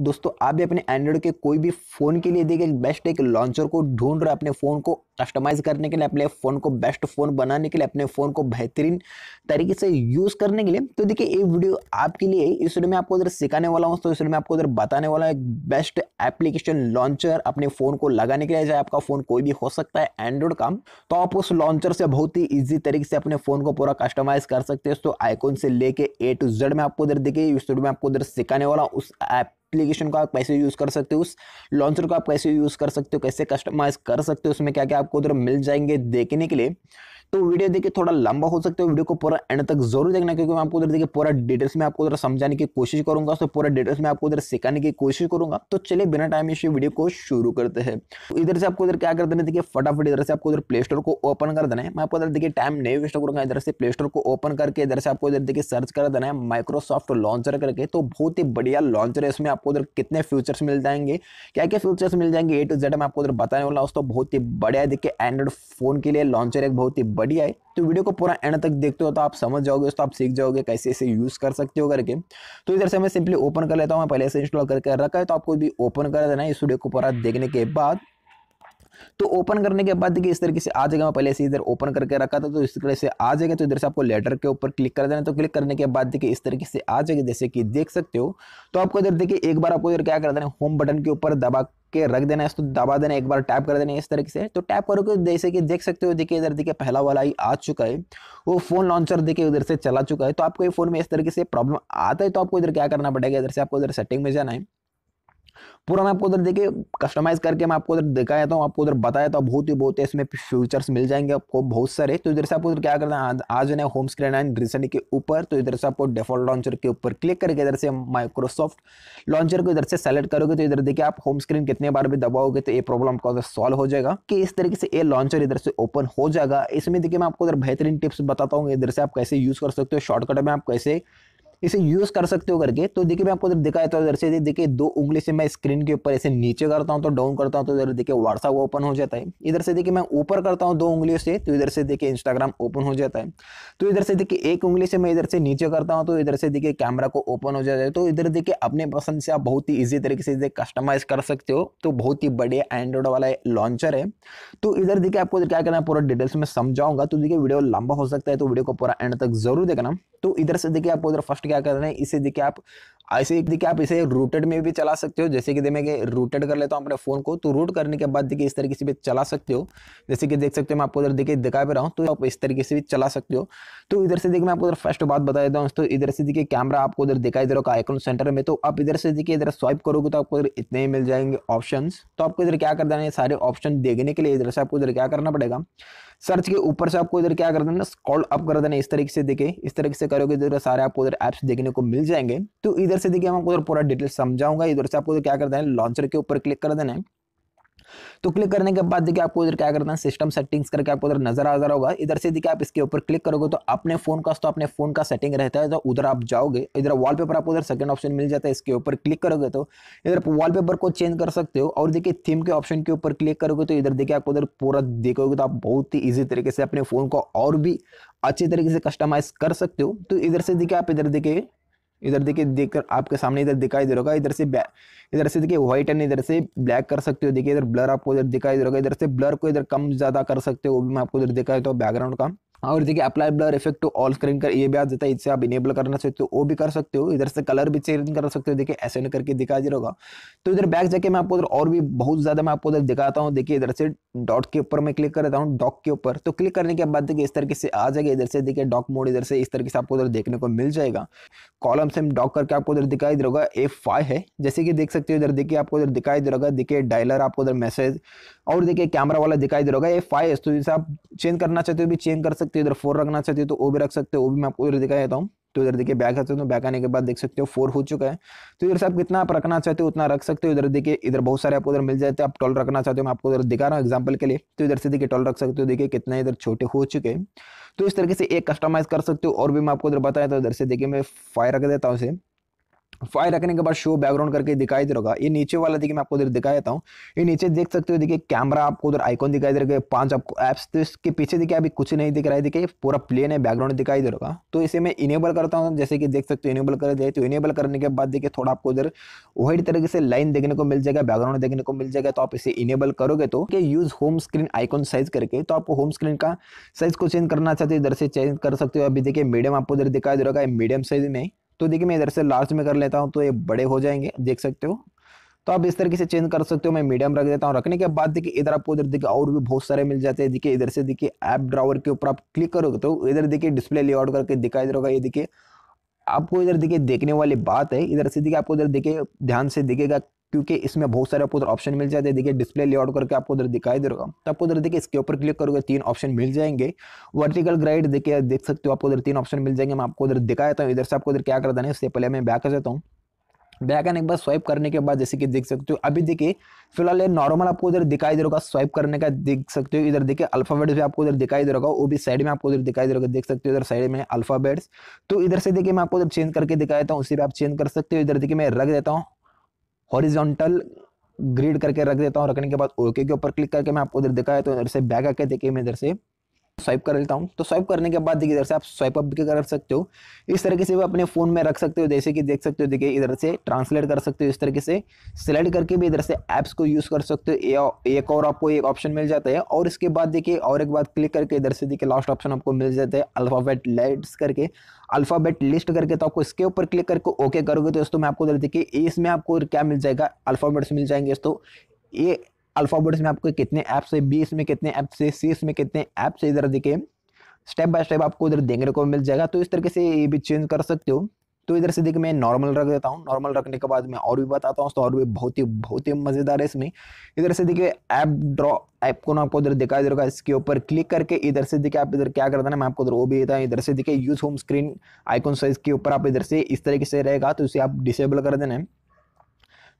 दोस्तों आप भी अपने एंड्रॉइड के कोई भी फ़ोन के लिए देखिए बेस्ट एक लॉन्चर को ढूंढ रहे अपने फ़ोन को कस्टमाइज करने के लिए अपने फ़ोन को बेस्ट फ़ोन बनाने के लिए अपने फ़ोन को बेहतरीन तरीके से यूज़ करने के लिए तो देखिए ये वीडियो आपके लिए इस वीडियो में आपको उधर सिखाने वाला हूँ तो इस वीडियो में आपको उधर बताने वाला एक बेस्ट एप्लीकेशन लॉन्चर अपने फ़ोन को लगाने के लिए चाहे आपका फ़ोन कोई भी हो सकता है एंड्रॉइड का तो आप उस लॉन्चर से बहुत ही ईजी तरीके से अपने फ़ोन को पूरा कस्टमाइज कर सकते हैं तो आइकॉन से लेके ए टू जेड में आपको उधर देखिए इस वीडियो में आपको उधर सिखाने वाला उस ऐप एप्लीकेशन को आप कैसे यूज़ कर सकते हो उस लॉन्चर को आप कैसे यूज़ कर सकते हो कैसे कस्टमाइज कर सकते हो उसमें क्या क्या आपको उधर मिल जाएंगे देखने के लिए तो वीडियो देखिए थोड़ा लंबा हो सकता है वीडियो को पूरा एंड तक जरूर देखना क्योंकि मैं आपको उधर देखिए पूरा डिटेल्स में आपको उधर समझाने की कोशिश करूंगा तो पूरा डिटेल्स में आपको उधर सिखाने की कोशिश करूंगा तो चलिए बिना टाइम इस वीडियो को शुरू करते हैं इधर से आपको उधर क्या कर देना देखिए फटाफट इधर से आपको उधर प्ले स्टोर को ओपन कर देना है मैं आपको उधर देखिए टाइम नहीं वेस्ट करूंगा इधर से प्ले स्टोर को ओपन करके इधर से आपको इधर देखिए सर्च कर देना है माइक्रोसॉफ्ट लॉन्चर करके तो बहुत ही बढ़िया लॉन्चर है इसमें आपको उधर कितने फ्यूचर्स मिल जाएंगे क्या क्या फ्यूचर्स मिल जाएंगे ए टू जेड मैं आपको उधर बताने वाला उसको बहुत ही बढ़िया देखिए एंड्रॉइड फोन के लिए लॉन्चर एक बहुत ही बढ़िया है तो वीडियो को पूरा एंड तक देखते हो तो आप समझ जाओगे तो आप सीख जाओगे कैसे इसे यूज़ कर सकते हो करके तो इधर से मैं सिंपली ओपन कर लेता हूँ मैं पहले से इंस्टॉल करके रखा है तो आपको भी ओपन कर देना है इस वीडियो को पूरा देखने के बाद तो ओपन करने के बाद देखिए इस तरीके से आ जाएगा मैं पहले से इधर ओपन करके रखा था तो इस तरह से आ जाएगा तो इधर से आपको लेटर के ऊपर क्लिक कर देना तो क्लिक करने के बाद देखिए इस तरीके से आ जाएगा जैसे कि देख सकते हो तो आपको इधर देखिए एक बार आपको इधर क्या कर देना होम बटन के ऊपर दबा के रख देना है इसको तो दबा देना एक बार टैप कर देना इस तरीके से तो टैप करोगे जैसे कि देख सकते हो देखिए इधर देखिए पहला वाला ही आ चुका है वो फोन लॉन्चर देखिए उधर से चला चुका है तो आपको ये फोन में इस तरीके से प्रॉब्लम आता है तो आपको इधर क्या करना पड़ेगा इधर से आपको इधर सेटिंग में जाना है पूरा मैं आपको उधर देखिए कस्टमाइज करके मैं आपको उधर दिखाया था आपको उधर बताया था तो बहुत ही बहुत इसमें फ्यूचर्स मिल जाएंगे आपको बहुत सारे तो इधर से आपको उधर क्या करना है आज ना होम स्क्रीन एंड रिसेंट के ऊपर तो इधर से आपको डिफॉल्ट लॉन्चर के ऊपर क्लिक करके इधर से माइक्रोसॉफ्ट लॉन्चर को इधर से सेलेक्ट करोगे तो इधर देखिए आप होम स्क्रीन कितने बार भी दबाओगे तो ये प्रॉब्लम आपका उधर सॉल्व हो जाएगा कि इस तरीके से ये लॉन्चर इधर से ओपन हो जाएगा इसमें देखिए मैं आपको उधर बेहतरीन टिप्स बताता हूँ इधर से आप कैसे यूज़ कर सकते हो शॉर्टकट में आप कैसे इसे यूज कर सकते हो करके तो देखिए मैं आपको जब दिखाया था इधर से देखिए दो उंगली से मैं स्क्रीन के ऊपर ऐसे नीचे करता हूँ तो डाउन करता हूँ तो इधर देखिए व्हाट्सअप ओपन हो जाता है इधर से देखिए मैं ऊपर करता हूँ दो उंगलियों से तो इधर से देखिए इंस्टाग्राम ओपन हो जाता है तो इधर से देखिए एक उंगली से मैं इधर से नीचे करता हूँ तो इधर से देखिए कैमरा को ओपन हो जाता है तो इधर देखिए अपने पसंद से आप बहुत ही ईजी तरीके से कस्टमाइज कर सकते हो तो बहुत ही बढ़िया एंड्रॉइड वाला लॉन्चर है तो इधर देखिए आपको क्या करना है पूरा डिटेल्स में समझाऊंगा तो देखिए वीडियो लंबा हो सकता है तो वीडियो को पूरा एंड तक जरूर देखना तो इधर से देखिए आपको इधर फर्स्ट क्या कर रहे हैं इसे देखिए आप ऐसे देखिए आप इसे रूटेड में भी चला सकते हो जैसे कि देखिए रूटेड कर लेता हूँ अपने फ़ोन को तो रूट करने के बाद देखिए इस तरीके से भी चला सकते हो जैसे कि देख सकते हो मैं आपको उधर देखिए दिखा भी रहा हूँ तो आप इस तरीके से भी चला सकते हो तो इधर से देखिए मैं आपको उधर फर्स्ट बात बता देता हूँ तो इधर से देखिए कैमरा आपको उधर दिखाई दे रहा होगा आइकन सेंटर में तो आप इधर से देखिए इधर स्वाइप करोगे तो आपको इतने ही मिल जाएंगे ऑप्शन तो आपको इधर क्या कर देना है सारे ऑप्शन देखने के लिए इधर से आपको इधर क्या करना पड़ेगा सर्च के ऊपर से आपको इधर क्या कर देना स्कॉल अप कर देना इस तरीके से देखे इस तरीके से करोगे इधर तो सारे आपको उधर ऐप्स देखने को मिल जाएंगे तो इधर इधर से देखिए आपको पूरा डिटेल समझाऊंगा इधर से आपको तो क्या करना है लॉन्चर के ऊपर क्लिक कर देना है तो क्लिक करने के बाद देखिए आपको इधर क्या करना है सिस्टम सेटिंग्स करके आपको उधर नजर आ रहा होगा इधर से देखिए आप इसके ऊपर क्लिक करोगे तो अपने फोन का तो अपने फोन का सेटिंग रहता है तो उधर आप जाओगे इधर वॉलपेपर आपको उधर सेकंड ऑप्शन मिल जाता है इसके ऊपर क्लिक करोगे तो इधर वॉलपेपर को चेंज कर सकते हो और देखिए थीम के ऑप्शन के ऊपर क्लिक करोगे तो इधर देखिए आपको उधर पूरा देखोगे तो आप बहुत ही ईजी तरीके से अपने फोन को और भी अच्छे तरीके से कस्टमाइज कर सकते हो तो इधर से देखिए आप इधर देखिए इधर देखिए देखकर आपके सामने इधर दिखाई दे रहा इधर से इधर से देखिए व्हाइट एंड इधर से ब्लैक कर सकते हो देखिए इधर ब्लर आपको इधर दिखाई दे रहा होगा इधर से ब्लर को इधर कम ज़्यादा कर सकते हो वो भी मैं आपको इधर दिखाई देता हूँ बैकग्राउंड का और देखिए apply blur effect to all screen कर ये भी आ जाता है इससे आप इनेबल करना चाहते हो तो वो भी कर सकते हो इधर से कलर भी चेंज कर सकते हो देखिए ऐसे करके दिखा दे रहा तो इधर बैक जाके मैं आपको और भी बहुत ज़्यादा मैं आपको उधर दिखाता हूँ देखिए इधर से डॉट के ऊपर मैं क्लिक कर देता हूँ डॉक के ऊपर तो क्लिक करने के बाद देखिए इस तरीके से आ जाएगा इधर से देखिए डॉक मोड इधर से इस तरीके से आपको उधर देखने को मिल जाएगा कॉलम से डॉक करके आपको उधर दिखाई दे होगा ए फाइव है जैसे कि देख सकते हो इधर देखिए आपको उधर दिखाई दे होगा देखिए डायलर आपको उधर मैसेज और देखिए कैमरा वाला दिखाई दे रहा होगा ये फाइव एस तो जैसे आप चेंज करना चाहते हो भी चेंज कर सकते हो इधर फोर रखना चाहते हो तो वो भी रख सकते हो वो भी मैं आपको इधर दिखाई देता हूँ तो इधर देखिए बैक आते हो बैक आने के बाद देख सकते हो फोर हो चुका है तो इधर से आप कितना आप रखना चाहते हो उतना रख सकते हो इधर देखिए इधर बहुत सारे आपको उधर मिल जाते हैं आप टॉल रखना चाहते हो मैं आपको उधर दिखा रहा हूँ एग्जाम्पल के लिए तो इधर से देखिए टॉल रख सकते हो देखिए कितना इधर छोटे हो चुके हैं तो इस तरीके से एक कस्टमाइज कर सकते हो और भी मैं आपको उधर बताया था उधर से देखिए मैं फायर रख देता हूँ उसे फाइल रखने के बाद शो बैकग्राउंड करके दिखाई दे रहा ये नीचे वाला देखिए मैं आपको उधर दिखा देता हूँ ये नीचे देख सकते हो देखिए कैमरा आपको उधर आइकॉन दिखाई दे रहा है पांच आपको ऐप्स तो इसके पीछे देखिए अभी कुछ नहीं दिख रहा है देखिए पूरा प्लेन है बैकग्राउंड दिखाई दे रहा तो इसे मैं इनेबल करता हूँ जैसे कि देख सकते हो इनेबल कर दे तो इनेबल करने के बाद देखिए थोड़ा आपको उधर वही तरीके से लाइन देखने को मिल जाएगा बैकग्राउंड देखने को मिल जाएगा तो आप इसे इनेबल करोगे तो use home screen icon size करके तो आपको होम स्क्रीन का साइज को चेंज करना चाहते हो इधर से चेंज कर सकते हो अभी देखिए मीडियम आपको उधर दिखाई दे रहा है मीडियम साइज में तो देखिए मैं इधर से लार्ज में कर लेता हूँ तो ये बड़े हो जाएंगे देख सकते हो तो आप इस तरीके से चेंज कर सकते हो मैं मीडियम रख देता हूँ रखने के बाद देखिए इधर आपको इधर देखिए और भी बहुत सारे मिल जाते हैं देखिए इधर से देखिए ऐप ड्रावर के ऊपर आप क्लिक करोगे तो इधर देखिए डिस्प्ले लेआउट करके दिखाई दे रहा ये देखिए आपको इधर देखिए देखने वाली बात है इधर से देखिए आपको इधर देखिए ध्यान से दिखेगा क्योंकि इसमें बहुत सारे आपको उधर ऑप्शन मिल जाते हैं देखिए डिस्प्ले लेआउट करके आपको उधर दिखाई दे रहा तो आपको उधर देखिए इसके ऊपर क्लिक करोगे तीन ऑप्शन मिल जाएंगे वर्टिकल ग्राइड देखिए देख सकते हो आपको उधर तीन ऑप्शन मिल जाएंगे मैं आपको उधर दिखाया हूँ इधर से आपको उधर क्या देना है इससे पहले मैं बैक जाता हूँ बैक आने के बाद स्वाइप करने के बाद जैसे कि देख सकते हो अभी देखिए फिलहाल ये नॉर्मल आपको उधर दिखाई दे रहा स्वाइप करने का देख सकते हो इधर देखिए अल्फाबेट्स भी आपको उधर दिखाई दे रहा होगा वो भी साइड में आपको उधर दिखाई दे रहा देख सकते हो इधर साइड में अल्फाबेट्स तो इधर से देखिए मैं आपको उधर चेंज करके दिखाया था उसे भी आप चेंज कर सकते हो इधर देखिए मैं रख देता हूँ हॉरिजॉन्टल ग्रीड करके रख देता हूँ रखने के बाद ओके के ऊपर क्लिक करके मैं आपको उधर दिखाया तो इधर से बैग आके देखिए मैं इधर से स्वाइप कर लेता हूँ तो स्वाइप करने के बाद देखिए इधर से आप स्वाइप अप भी कर सकते हो इस तरीके से भी अपने फ़ोन में रख सकते हो जैसे कि देख सकते हो देखिए इधर से ट्रांसलेट कर सकते हो इस तरीके से सिलेक्ट करके भी इधर से ऐप्स को यूज़ कर सकते हो एक और आपको एक ऑप्शन मिल जाता है और इसके बाद देखिए और एक बार क्लिक करके इधर से देखिए लास्ट ऑप्शन आपको मिल जाता है अल्फ़ाबेट लाइट करके अल्फ़ाबेट लिस्ट करके तो आपको इसके ऊपर क्लिक करके ओके करोगे तो दोस्तों मैं आपको इधर देखिए इसमें आपको क्या मिल जाएगा अल्फ़ाबेट्स मिल जाएंगे दोस्तों ये अल्फ़ाबेट्स में आपको कितने ऐप्स है बी इसमें कितने ऐप्स है सीस में कितने ऐप्स है इधर देखें स्टेप बाय स्टेप आपको इधर देखने को मिल जाएगा तो इस तरीके से ये भी चेंज कर सकते हो तो इधर से देखिए मैं नॉर्मल रख देता हूँ नॉर्मल रखने के बाद मैं और भी बताता हूँ तो और भी बहुत ही बहुत ही मज़ेदार है इसमें इधर से देखिए ऐप ड्रॉ ऐप को ना आपको उधर दिखाई दे रहा इसके ऊपर क्लिक करके इधर से देखिए आप इधर क्या करता है मैं आपको उधर वो भी देता हूँ इधर से देखिए use home screen icon size के ऊपर आप इधर से इस तरीके से रहेगा तो इसे आप डिसेबल कर देना है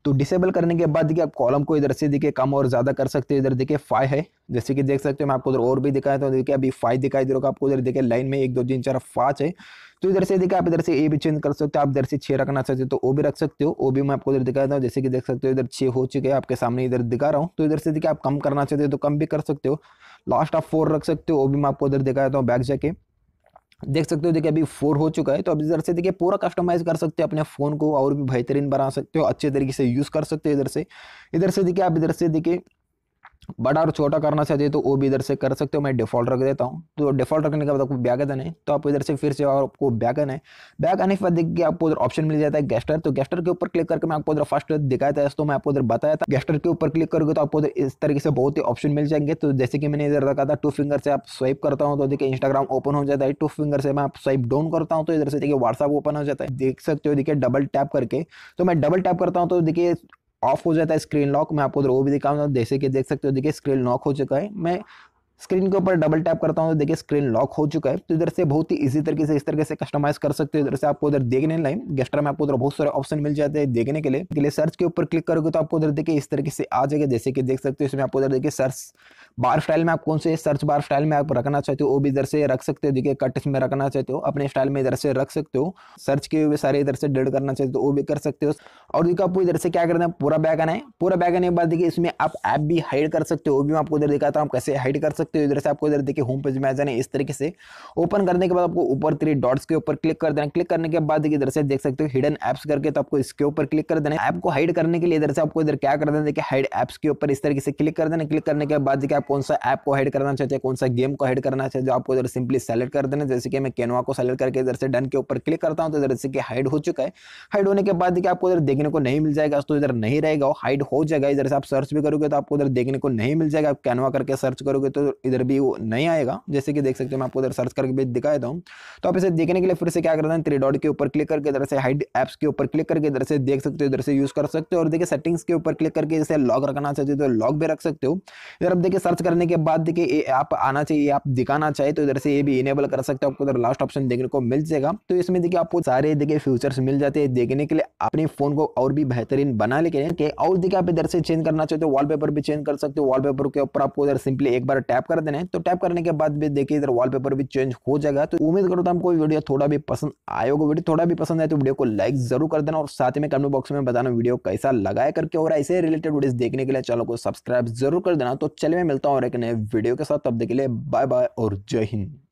तो डिसेबल करने के बाद देखिए आप कॉलम को इधर से देखिए कम और ज़्यादा कर सकते हो इधर देखिए फाइव है जैसे कि देख सकते हो मैं आपको उधर और भी दिखाता हूँ देखिए अभी फाइव दिखाई दे रहा होगा आपको इधर देखिए लाइन में एक दो तीन चार पाँच है तो इधर से देखिए आप इधर से ए भी चेंज कर सकते हो आप इधर से छः रखना चाहते हो तो वो भी रख सकते हो वो भी मैं आपको इधर दिखाया हूँ जैसे कि देख सकते हो इधर छः हो चुके हैं आपके सामने इधर दिखा रहा हूँ तो इधर से देखिए आप कम करना चाहते हो तो कम भी कर सकते हो लास्ट आप फोर रख सकते हो वो भी मैं आपको उधर दिखाया हूँ बैक जाके देख सकते हो देखिए अभी फोर हो चुका है तो अब इधर से देखिए पूरा कस्टमाइज कर सकते हो अपने फ़ोन को और भी बेहतरीन बना सकते हो अच्छे तरीके से यूज़ कर सकते हो इधर से इधर से देखिए आप इधर से देखिए बड़ा और छोटा करना चाहते हो तो वो भी इधर से कर सकते हो मैं डिफ़ॉल्ट रख देता हूँ तो डिफ़ॉल्ट रखने के बाद आपको बैक आना है तो आप इधर से फिर से आपको बैक आना है बैक आने के बाद देखिए आपको उधर ऑप्शन मिल जाता है गेस्टर तो गेस्टर के ऊपर क्लिक करके मैं आपको उधर फर्स्ट दिखाया था तो मैं आपको उधर बताया था गेस्टर के ऊपर क्लिक करोगे तो आपको उधर इस तरीके से बहुत ही ऑप्शन मिल जाएंगे तो जैसे कि मैंने इधर रखा था टू फिंगर से आप स्वाइप करता हूँ तो देखिए इंस्टाग्राम ओपन हो जाता है टू फिंगर से मैं आप स्वाइप डाउन करता हूँ तो इधर से देखिए व्हाट्सअप ओपन हो जाता है देख सकते हो देखिए डबल टैप करके तो मैं डबल टैप करता हूँ तो देखिए ऑफ हो जाता है स्क्रीन लॉक मैं आपको वो भी दिखाऊंगा जैसे कि देख सकते हो देखिए स्क्रीन लॉक हो चुका है मैं स्क्रीन के ऊपर डबल टैप करता हूँ तो देखिए स्क्रीन लॉक हो चुका है तो इधर से बहुत ही इजी तरीके से इस तरीके से कस्टमाइज कर सकते हो इधर से आपको उधर देखने लाइन गेस्टर में आपको उधर बहुत सारे ऑप्शन मिल जाते हैं देखने के लिए के लिए सर्च के ऊपर क्लिक करोगे तो आपको उधर देखिए इस तरीके से आ जाएगा जैसे कि देख सकते हो इसमें आपको उधर देखिए सर्च बार स्टाइल में आप कौन से सर्च बार स्टाइल में आप रखना चाहते हो वो भी इधर से रख सकते हो देखिए कट में रखना चाहते हो अपने स्टाइल में इधर से रख सकते हो सर्च किए हुए सारे इधर से डेड करना चाहते हो तो वो भी कर सकते हो और देखिए आपको इधर से क्या करना है पूरा बैग आना है पूरा बैग आने के बाद देखिए इसमें आप ऐप भी हाइड कर सकते हो वो भी मैं आपको इधर दिखाता हूँ कैसे हाइड कर सकते हो इधर से आपको इधर देखिए होम पेज में आ जाना इस तरीके से ओपन करने के बाद आपको ऊपर थ्री डॉट्स के ऊपर क्लिक कर देना क्लिक करने के बाद इधर से देख सकते हो हिडन ऐप्स करके तो आपको इसके ऊपर क्लिक कर देना ऐप को हाइड करने के लिए इधर से आपको इधर क्या कर देना देखिए हाइड ऐप्स के ऊपर इस तरीके से क्लिक कर देना क्लिक करने के बाद देखिए आप कौन सा ऐप को हेड करना चाहते हैं कौन सा गेम को हेड करना चाहते हैं आपको इधर सिंपली सेलेक्ट कर देना जैसे कि मैं कैनवा को सेलेक्ट करके इधर से डन के ऊपर क्लिक करता हूँ तो इधर से कि हाइड हो चुका है हाइड होने के बाद देखिए आपको इधर देखने को नहीं मिल जाएगा तो इधर नहीं रहेगा और हाइड हो जाएगा इधर से आप सर्च भी करोगे तो आपको इधर देखने को नहीं मिल जाएगा आप कैनवा करके सर्च करोगे तो इधर भी वो नहीं आएगा जैसे कि देख सकते हैं मैं आपको इधर सर्च करके भी दिखा देता हूँ तो आप इसे देखने के लिए फिर से क्या करते हैं थ्री डॉट के ऊपर क्लिक करके इधर से हाइड ऐप्स के ऊपर क्लिक करके इधर से देख सकते हो इधर से यूज़ कर सकते हो और देखिए सेटिंग्स के ऊपर क्लिक करके जैसे लॉग रखना चाहते हो तो लॉग भी रख सकते हो इधर आप देखिए सर्च करने के बाद देखिए आप आना चाहिए आप दिखाना चाहिए तो इधर से ये भी इनेबल कर सकते हो आपको इधर लास्ट ऑप्शन देखने को मिल जाएगा तो इसमें देखिए आपको सारे देखिए फ्यूचर्स मिल जाते हैं देखने के लिए अपने फोन को और भी बेहतरीन बना लेके और देखिए आप इधर से चेंज करना चाहते हो वॉलपेपर भी चेंज कर सकते हो वॉलपेपर के ऊपर आपको इधर सिंपली एक बार टैप कर देना है तो टैप करने के बाद भी देखिए इधर वॉलपेपर भी चेंज हो जाएगा तो उम्मीद करो तो आपको वीडियो थोड़ा भी पसंद आएगा वीडियो थोड़ा भी पसंद आए तो वीडियो को लाइक जरूर कर देना और साथ में कमेंट बॉक्स में बताना वीडियो कैसा लगाया करके और ऐसे रिलेटेड वीडियो देखने के लिए चैनल को सब्सक्राइब जरूर कर देना तो चले मैं मिलता मिलता हूँ और एक नए वीडियो के साथ तब तक लिए बाय बाय और जय हिंद